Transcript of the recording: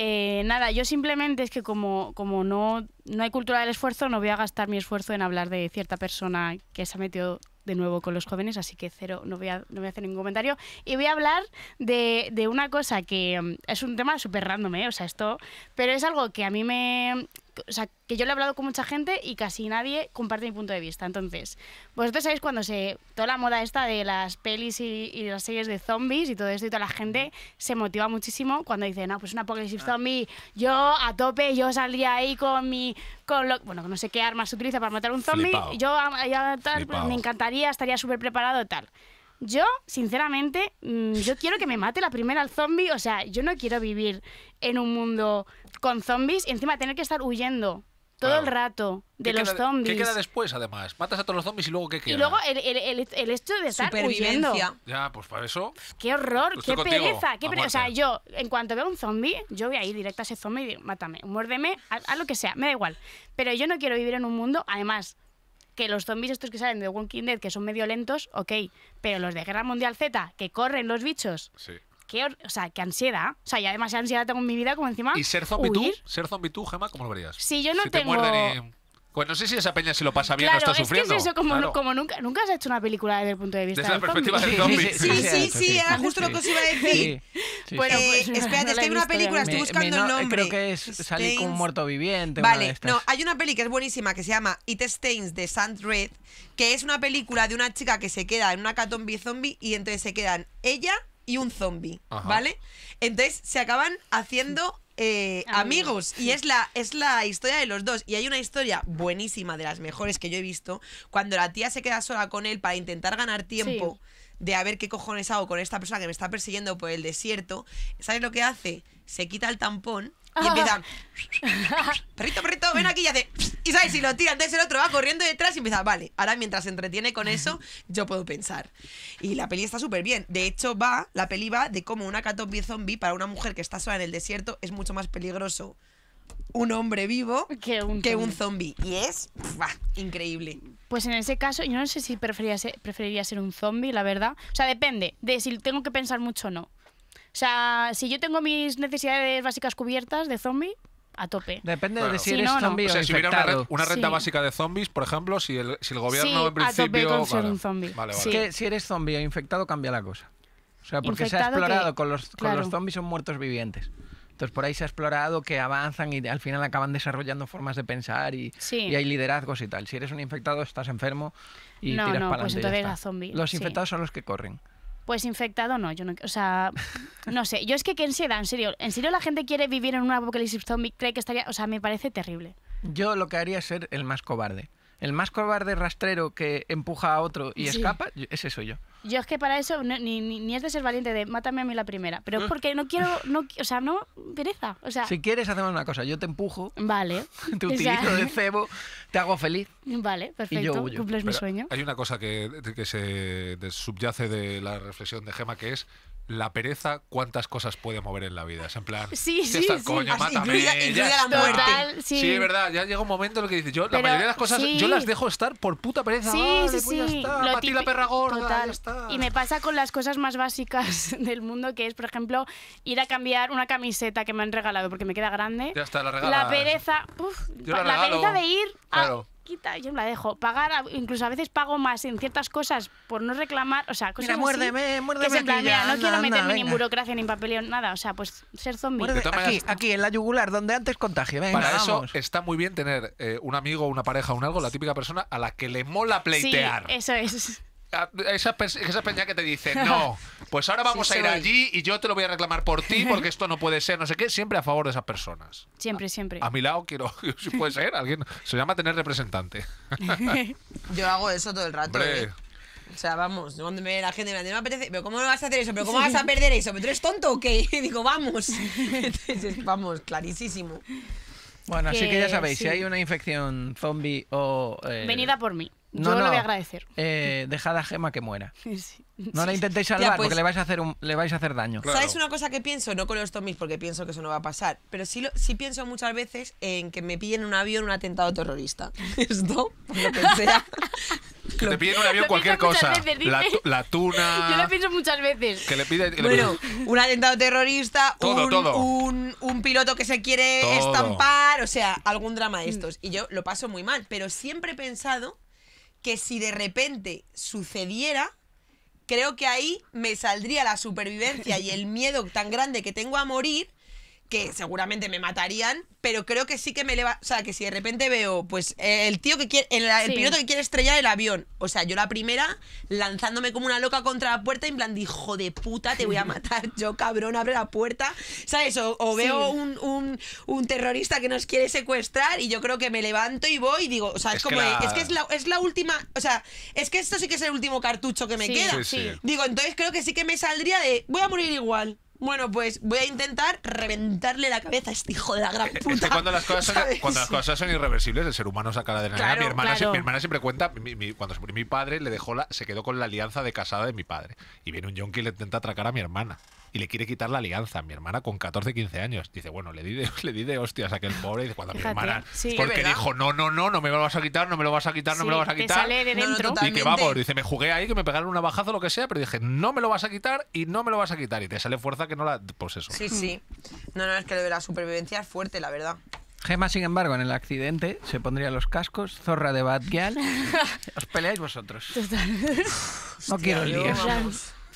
Eh, nada, yo simplemente es que como, como no, no hay cultura del esfuerzo, no voy a gastar mi esfuerzo en hablar de cierta persona que se ha metido de nuevo con los jóvenes, así que cero, no voy a, no voy a hacer ningún comentario. Y voy a hablar de, una cosa que mm, es un tema súper random, ¿eh? o sea, esto, pero es algo que a mí me, o sea, que yo le he hablado con mucha gente y casi nadie comparte mi punto de vista. Entonces, vosotros sabéis cuando se. toda la moda esta de las pelis y, las series de zombies y todo esto, y toda la gente se motiva muchísimo cuando dicen, no, ah, pues un apocalipsis ah. zombie, yo a tope, yo saldría ahí con mi. con lo, bueno, no sé qué armas se utiliza para matar un zombie, yo, me encantaría, estaría súper preparado, tal. Yo, sinceramente, mm, yo quiero que me mate la primera al zombie. O sea, yo no quiero vivir en un mundo con zombies y encima tener que estar huyendo todo el rato de los zombies. ¿Qué queda después, además? Matas a todos los zombies y luego qué queda. Y luego el, hecho de estar huyendo. Ya, pues para eso. Qué horror, qué pereza, qué O sea, yo, en cuanto veo un zombie, yo voy a ir directo a ese zombie y digo, mátame, muérdeme, a lo que sea, me da igual. Pero yo no quiero vivir en un mundo, además, que los zombies estos que salen de Walking Dead, que son medio lentos, ok, pero los de Guerra Mundial Z, que corren los bichos. Sí. Qué o sea, qué ansiedad. O sea, ya demasiada ansiedad tengo en mi vida como encima. ¿Y ser zombie tú? ¿Ser zombie tú, Gemma? ¿Cómo lo verías? Si yo no tengo. Pues no sé si esa peña se lo pasa bien o está sufriendo. Es que es eso, como, nunca, has hecho una película desde el punto de vista desde la perspectiva del zombie. Sí, sí, sí, era justo lo que os iba a decir. Bueno, pues, espérate, es que hay una película, estoy buscando el nombre. Creo que es salir con un muerto viviente. Vale, no, hay una peli que es buenísima que se llama It Stains de Sandred, que es una película de una chica que se queda en una catombi zombie y entonces se quedan ella y un zombie, ¿vale? Entonces se acaban haciendo eh, ah, amigos. Y es la, es la historia de los dos. Y hay una historia buenísima, de las mejores que yo he visto, cuando la tía se queda sola con él para intentar ganar tiempo. de a ver qué cojones hago con esta persona que me está persiguiendo por el desierto, ¿sabes lo que hace? Se quita el tampón y empieza. Perrito, perrito, ven aquí y hace. Y si lo tira, entonces el otro va corriendo detrás y empieza. Vale, ahora mientras se entretiene con eso, yo puedo pensar. Y la peli está súper bien. De hecho, va, la peli va de cómo una catopía zombie para una mujer que está sola en el desierto es mucho más peligroso un hombre vivo que un, zombie. Y es increíble. Pues en ese caso, yo no sé si preferiría preferiría ser un zombie, la verdad. O sea, depende de si tengo que pensar mucho o no. O sea, si yo tengo mis necesidades básicas cubiertas de zombie, a tope. Depende de si, eres no, o, sea, si hubiera una, renta básica de zombies, por ejemplo, si el, si el gobierno en principio... a tope con un Que si eres zombie o infectado, cambia la cosa. O sea, porque se ha explorado con, los, con los zombies son muertos vivientes. Entonces por ahí se ha explorado que avanzan y al final acaban desarrollando formas de pensar y, y hay liderazgos y tal. Si eres un infectado estás enfermo y tiras no, para pues Los infectados son los que corren. Pues infectado no, yo no, o sea, no sé. Yo es que qué ansiedad, en serio. En serio la gente quiere vivir en un apocalipsis zombie, cree que estaría, o sea, me parece terrible. Yo lo que haría es ser el más cobarde. El más cobarde rastrero que empuja a otro y escapa, ese soy yo. Yo es que para eso ni, es de ser valiente de mátame a mí la primera, pero es mm. porque no quiero, no, o sea, no, pereza. O sea, si quieres, hacemos una cosa, yo te empujo, vale, te utilizo de cebo, te hago feliz. Vale, perfecto, cumples mi sueño. Hay una cosa que, que se subyace de la reflexión de Gema que es la pereza cuántas cosas puede mover en la vida. Es en plan, sí, sí, sí. coño, mátame, la muerte. sí. es verdad, ya llega un momento en el que dices, yo la mayoría de las cosas yo las dejo estar por puta pereza. Sí, sí, pues sí, la perra gorda, Ya Y me pasa con las cosas más básicas del mundo, que es, por ejemplo, ir a cambiar una camiseta que me han regalado porque me queda grande. Ya está, la regalas. La pereza, uf, la, la, pereza de ir a... Claro yo yo la dejo. Pagar, incluso a veces pago más en ciertas cosas por no reclamar, o sea, cosas mira, muérdeme, muérdeme no quiero meterme ni en burocracia ni en papeleo, nada, o sea, pues ser zombi. Aquí, aquí, en la yugular, donde antes contagio, Para eso está muy bien tener eh, un amigo, una pareja, un algo, la típica persona a la que le mola pleitear. eso es. Ah, esa, esa peña que te dice, no, pues ahora vamos a ir allí y yo te lo voy a reclamar por ti porque esto no puede ser, no sé qué, siempre a favor de esas personas. Siempre, siempre. A mi lado quiero, si puede ser, alguien se llama tener representante. yo hago eso todo el rato. ¿eh? O sea, vamos, me, la gente me, no me apetece, pero ¿cómo no vas a hacer eso? ¿Pero cómo vas a perder eso? ¿Pero tú eres tonto o qué? digo, vamos. Entonces, vamos, clarísimo. Bueno, así que ya sabéis, si hay una infección zombie o... Eh, Venida por mí. No, no, voy a agradecer. Eh, dejad a Gema que muera. No la intentéis salvar pues porque le vais a hacer le vais a hacer daño. sabéis ¿Sabes una cosa que pienso? No con los tomis, porque pienso que eso no va a pasar, pero sí, lo- sí pienso muchas veces en que me pillen un avión un atentado terrorista. Esto, por lo que sea. te piden un avión cualquier cosa. la, tuna. Yo lo pienso muchas veces. Que le pide Bueno, un atentado terrorista, Todo, un, Un, piloto que se quiere estampar, o sea, algún drama de estos. Y yo lo paso muy mal, pero siempre he pensado que si de repente sucediera, creo que ahí me saldría la supervivencia y el miedo tan grande que tengo a morir que seguramente me matarían, pero creo que sí que me eleva. O sea, que si de repente veo, pues, el tío que quiere. El, piloto que quiere estrellar el avión. O sea, yo la primera, lanzándome como una loca contra la puerta, en plan, hijo de puta, te voy a matar. Yo, cabrón, abre la puerta. ¿Sabes? O, o veo un, un, terrorista que nos quiere secuestrar y yo creo que me levanto y voy y digo, o sea, es, como. Es que es la, es la, última. O sea, es que esto sí que es el último cartucho que me sí, queda. Digo, entonces creo que sí que me saldría de. Voy a morir igual. Bueno, pues voy a intentar reventarle la cabeza a este hijo de la gran puta. cuando las cosas son, irreversibles, el ser humano saca la de la nada mi, hermana, siempre cuenta, cuando se murió mi padre, le dejó la, se quedó con la alianza de casada de mi padre. Y viene un yonki y le intenta atracar a mi hermana y le quiere quitar la alianza. a Mi hermana con 14, 15 años dice, bueno, le di de, le di hostias a aquel pobre. Dice, cuando mi hermana, porque dijo, no, no, no, no me lo vas a quitar, no me lo vas a quitar, no me lo vas a quitar. Sale de dentro. y que vamos, dice, me jugué ahí, que me pegaron una bajazo, lo que sea, pero dije, no me lo vas a quitar y no me lo vas a quitar. Y te sale fuerza que no la. Pues eso. Sí, sí. No, no, es que la supervivencia es fuerte, la verdad. Gemma, sin embargo, en el accidente se pondría los cascos, zorra de Batgirl. Os peleáis vosotros. No quiero líos.